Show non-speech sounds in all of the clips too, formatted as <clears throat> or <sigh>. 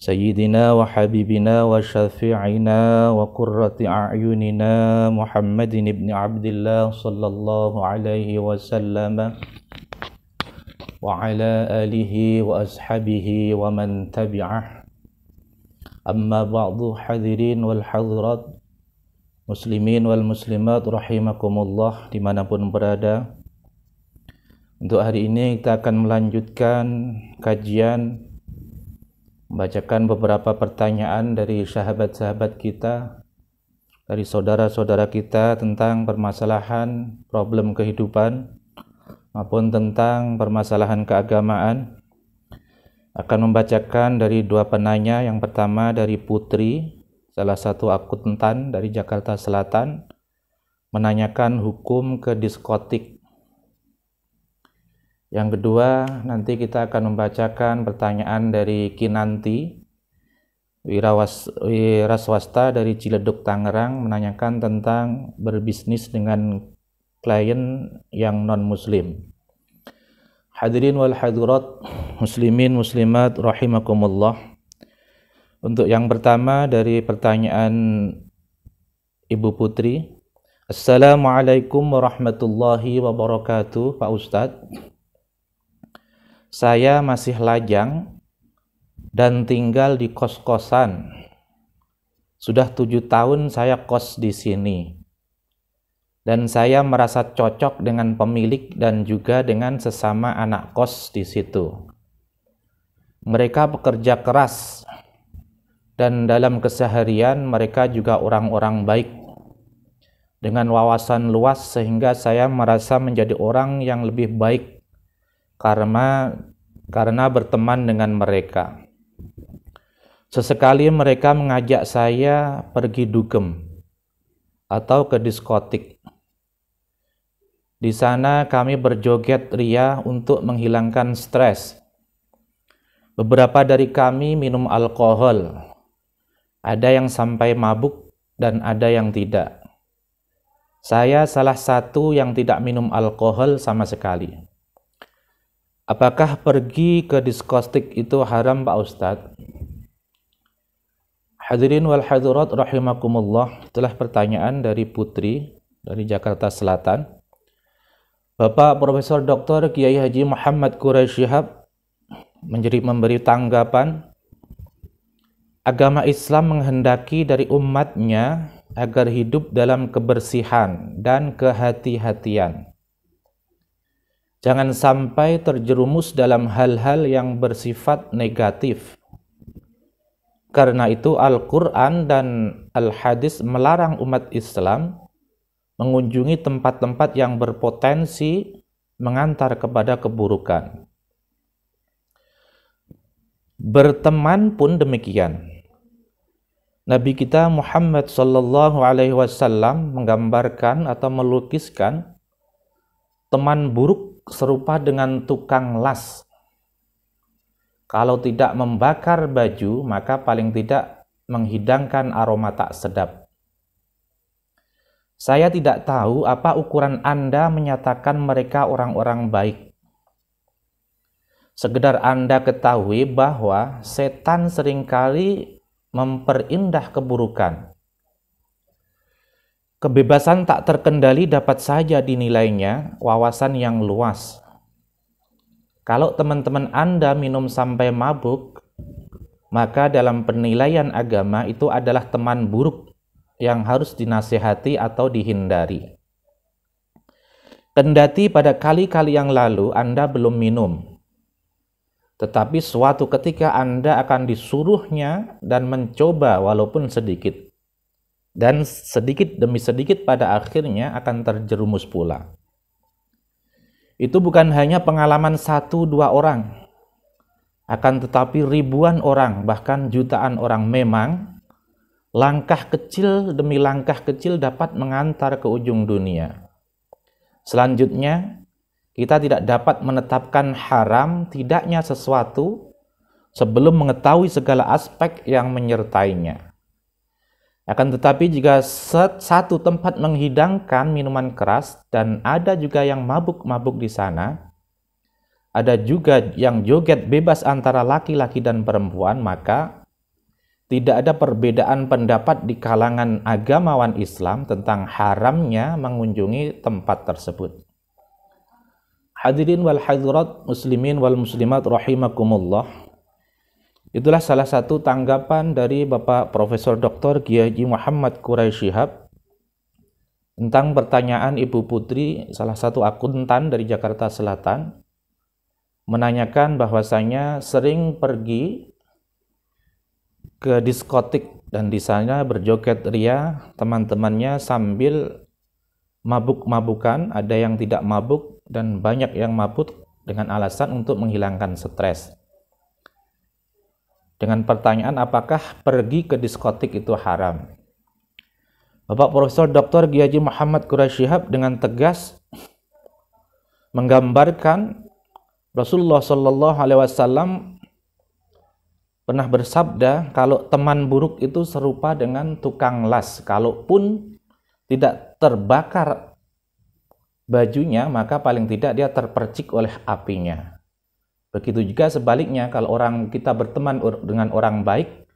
سيدنا وحبيبنا وشفيعنا وقرة أعيننا محمد بن عبد الله صلى الله عليه وسلم وعلى آله وأصحابه ومن تبعه أما بعض حذرين والحضرات مسلمين والمسلمات رحمكم الله dimanapun berada untuk hari ini kita akan melanjutkan kajian membacakan beberapa pertanyaan dari sahabat-sahabat kita, dari saudara-saudara kita tentang permasalahan problem kehidupan maupun tentang permasalahan keagamaan. Akan membacakan dari dua penanya, yang pertama dari Putri, salah satu akuntan dari Jakarta Selatan, menanyakan hukum ke diskotik yang kedua, nanti kita akan membacakan pertanyaan dari Kinanti Wirawas, Wiraswasta dari Ciledug Tangerang menanyakan tentang berbisnis dengan klien yang non-muslim. Hadirin wal hadirat muslimin muslimat rahimakumullah. Untuk yang pertama dari pertanyaan Ibu Putri, Assalamualaikum warahmatullahi wabarakatuh Pak Ustadz saya masih lajang dan tinggal di kos-kosan. Sudah tujuh tahun saya kos di sini. Dan saya merasa cocok dengan pemilik dan juga dengan sesama anak kos di situ. Mereka bekerja keras dan dalam keseharian mereka juga orang-orang baik dengan wawasan luas sehingga saya merasa menjadi orang yang lebih baik karena karena berteman dengan mereka. Sesekali mereka mengajak saya pergi dugem atau ke diskotik. Di sana kami berjoget ria untuk menghilangkan stres. Beberapa dari kami minum alkohol. Ada yang sampai mabuk dan ada yang tidak. Saya salah satu yang tidak minum alkohol sama sekali. Apakah pergi ke diskotik itu haram Pak Ustadz? Hadirin wal hadirat rahimakumullah telah pertanyaan dari Putri dari Jakarta Selatan. Bapak Profesor Dr. Kiai Haji Muhammad Quraish Shihab menjadi memberi tanggapan agama Islam menghendaki dari umatnya agar hidup dalam kebersihan dan kehati-hatian Jangan sampai terjerumus dalam hal-hal yang bersifat negatif. Karena itu Al-Quran dan Al-Hadis melarang umat Islam mengunjungi tempat-tempat yang berpotensi mengantar kepada keburukan. Berteman pun demikian. Nabi kita Muhammad Shallallahu Alaihi Wasallam menggambarkan atau melukiskan teman buruk serupa dengan tukang las. Kalau tidak membakar baju, maka paling tidak menghidangkan aroma tak sedap. Saya tidak tahu apa ukuran Anda menyatakan mereka orang-orang baik. Segedar Anda ketahui bahwa setan seringkali memperindah keburukan Kebebasan tak terkendali dapat saja dinilainya wawasan yang luas. Kalau teman-teman Anda minum sampai mabuk, maka dalam penilaian agama itu adalah teman buruk yang harus dinasihati atau dihindari. Kendati pada kali-kali yang lalu Anda belum minum, tetapi suatu ketika Anda akan disuruhnya dan mencoba walaupun sedikit dan sedikit demi sedikit pada akhirnya akan terjerumus pula. Itu bukan hanya pengalaman satu dua orang, akan tetapi ribuan orang, bahkan jutaan orang memang langkah kecil demi langkah kecil dapat mengantar ke ujung dunia. Selanjutnya, kita tidak dapat menetapkan haram tidaknya sesuatu sebelum mengetahui segala aspek yang menyertainya. Akan tetapi jika satu tempat menghidangkan minuman keras dan ada juga yang mabuk-mabuk di sana, ada juga yang joget bebas antara laki-laki dan perempuan, maka tidak ada perbedaan pendapat di kalangan agamawan Islam tentang haramnya mengunjungi tempat tersebut. Hadirin wal hadirat muslimin wal muslimat rahimakumullah. Itulah salah satu tanggapan dari Bapak Profesor Dr. Haji Muhammad Quraish Shihab tentang pertanyaan Ibu Putri, salah satu akuntan dari Jakarta Selatan, menanyakan bahwasanya sering pergi ke diskotik dan di sana berjoget ria teman-temannya sambil mabuk-mabukan, ada yang tidak mabuk dan banyak yang mabuk dengan alasan untuk menghilangkan stres dengan pertanyaan apakah pergi ke diskotik itu haram. Bapak Profesor Dr. Giaji Muhammad Quraish Shihab dengan tegas menggambarkan Rasulullah Shallallahu Alaihi Wasallam pernah bersabda kalau teman buruk itu serupa dengan tukang las kalaupun tidak terbakar bajunya maka paling tidak dia terpercik oleh apinya Begitu juga sebaliknya, kalau orang kita berteman dengan orang baik,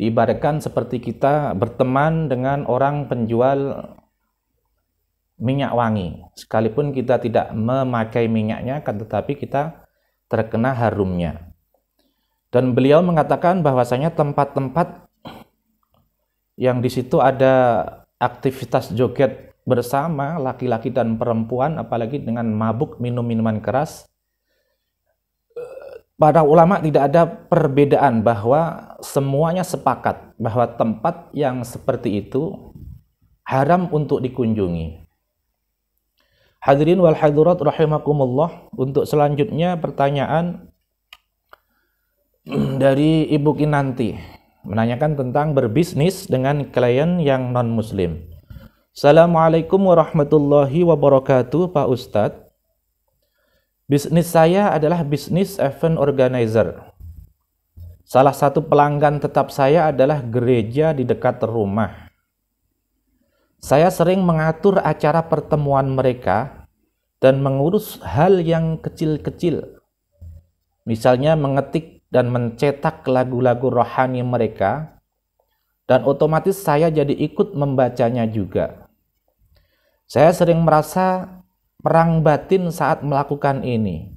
diibaratkan seperti kita berteman dengan orang penjual minyak wangi. Sekalipun kita tidak memakai minyaknya, kan tetapi kita terkena harumnya. Dan beliau mengatakan bahwasanya tempat-tempat yang di situ ada aktivitas joget bersama laki-laki dan perempuan apalagi dengan mabuk minum minuman keras Para ulama tidak ada perbedaan bahwa semuanya sepakat bahwa tempat yang seperti itu haram untuk dikunjungi. Hadirin wal hadirat rahimakumullah. Untuk selanjutnya pertanyaan <clears throat> dari Ibu Kinanti menanyakan tentang berbisnis dengan klien yang non muslim. Assalamualaikum warahmatullahi wabarakatuh Pak Ustadz. Bisnis saya adalah bisnis event organizer. Salah satu pelanggan tetap saya adalah gereja di dekat rumah. Saya sering mengatur acara pertemuan mereka dan mengurus hal yang kecil-kecil. Misalnya mengetik dan mencetak lagu-lagu rohani mereka dan otomatis saya jadi ikut membacanya juga. Saya sering merasa perang batin saat melakukan ini.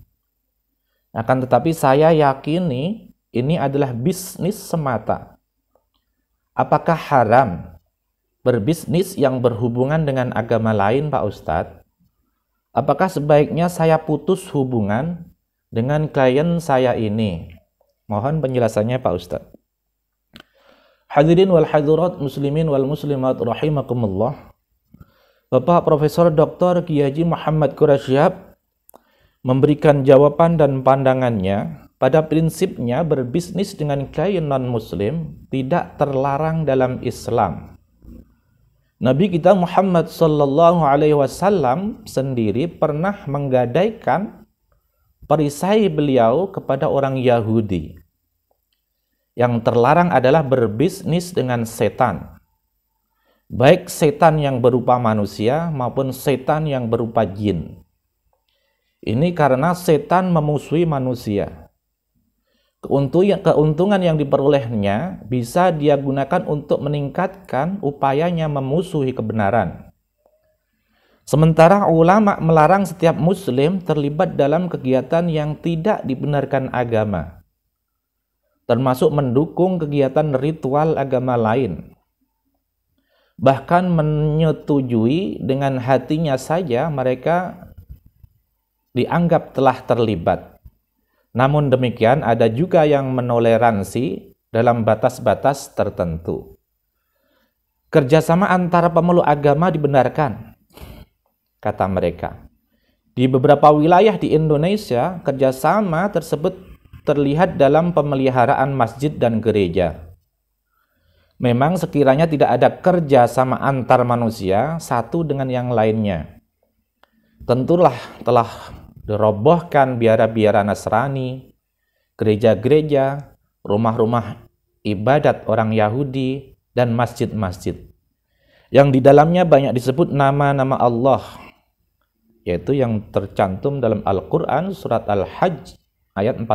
Akan tetapi saya yakini ini adalah bisnis semata. Apakah haram berbisnis yang berhubungan dengan agama lain Pak Ustadz? Apakah sebaiknya saya putus hubungan dengan klien saya ini? Mohon penjelasannya Pak Ustadz. Hadirin wal hadirat muslimin wal muslimat rahimakumullah. Bapak Profesor Dr. Kiai Muhammad Quraisyab memberikan jawaban dan pandangannya pada prinsipnya berbisnis dengan klien non-muslim tidak terlarang dalam Islam. Nabi kita Muhammad Sallallahu Alaihi Wasallam sendiri pernah menggadaikan perisai beliau kepada orang Yahudi. Yang terlarang adalah berbisnis dengan setan baik setan yang berupa manusia maupun setan yang berupa jin. Ini karena setan memusuhi manusia. Keuntungan yang diperolehnya bisa dia gunakan untuk meningkatkan upayanya memusuhi kebenaran. Sementara ulama melarang setiap muslim terlibat dalam kegiatan yang tidak dibenarkan agama, termasuk mendukung kegiatan ritual agama lain bahkan menyetujui dengan hatinya saja mereka dianggap telah terlibat. Namun demikian ada juga yang menoleransi dalam batas-batas tertentu. Kerjasama antara pemeluk agama dibenarkan, kata mereka. Di beberapa wilayah di Indonesia, kerjasama tersebut terlihat dalam pemeliharaan masjid dan gereja Memang sekiranya tidak ada kerja sama antar manusia satu dengan yang lainnya. Tentulah telah dirobohkan biara-biara Nasrani, gereja-gereja, rumah-rumah ibadat orang Yahudi, dan masjid-masjid. Yang di dalamnya banyak disebut nama-nama Allah, yaitu yang tercantum dalam Al-Quran surat Al-Hajj ayat 40.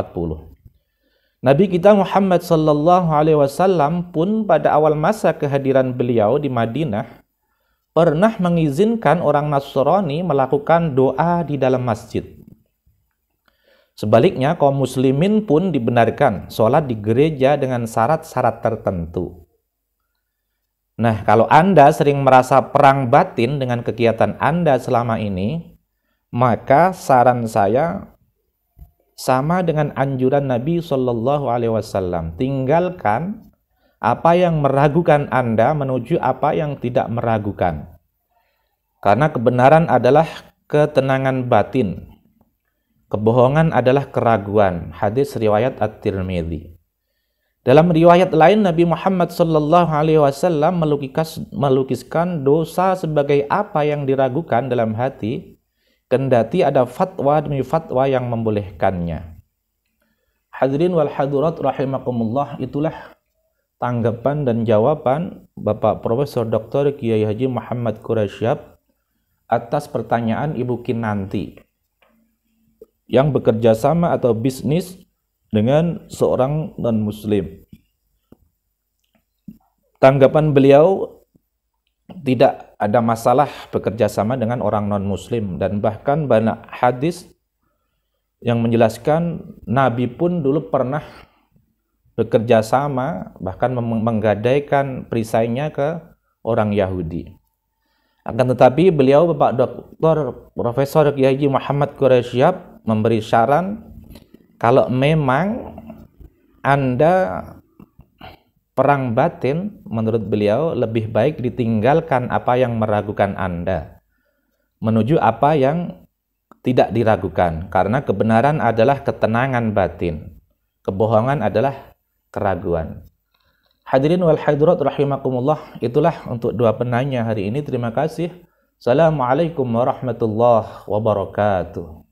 Nabi kita Muhammad Sallallahu Alaihi Wasallam pun pada awal masa kehadiran beliau di Madinah pernah mengizinkan orang Nasrani melakukan doa di dalam masjid. Sebaliknya, kaum muslimin pun dibenarkan sholat di gereja dengan syarat-syarat tertentu. Nah, kalau Anda sering merasa perang batin dengan kegiatan Anda selama ini, maka saran saya sama dengan anjuran Nabi Shallallahu Alaihi Wasallam. Tinggalkan apa yang meragukan Anda menuju apa yang tidak meragukan. Karena kebenaran adalah ketenangan batin. Kebohongan adalah keraguan. Hadis riwayat At-Tirmidzi. Dalam riwayat lain Nabi Muhammad Shallallahu alaihi wasallam melukiskan dosa sebagai apa yang diragukan dalam hati kendati ada fatwa demi fatwa yang membolehkannya. Hadirin wal hadirat rahimakumullah itulah tanggapan dan jawaban Bapak Profesor Dr. Kiai Haji Muhammad Quraisyab atas pertanyaan Ibu Kinanti yang bekerja sama atau bisnis dengan seorang non muslim. Tanggapan beliau tidak ada masalah bekerja sama dengan orang non-muslim dan bahkan banyak hadis yang menjelaskan Nabi pun dulu pernah bekerja sama bahkan menggadaikan perisainya ke orang Yahudi. Akan tetapi beliau Bapak doktor Profesor Kiai Muhammad Quraisyab memberi saran kalau memang Anda perang batin menurut beliau lebih baik ditinggalkan apa yang meragukan Anda menuju apa yang tidak diragukan karena kebenaran adalah ketenangan batin kebohongan adalah keraguan Hadirin wal hadirat rahimakumullah itulah untuk dua penanya hari ini terima kasih Assalamualaikum warahmatullahi wabarakatuh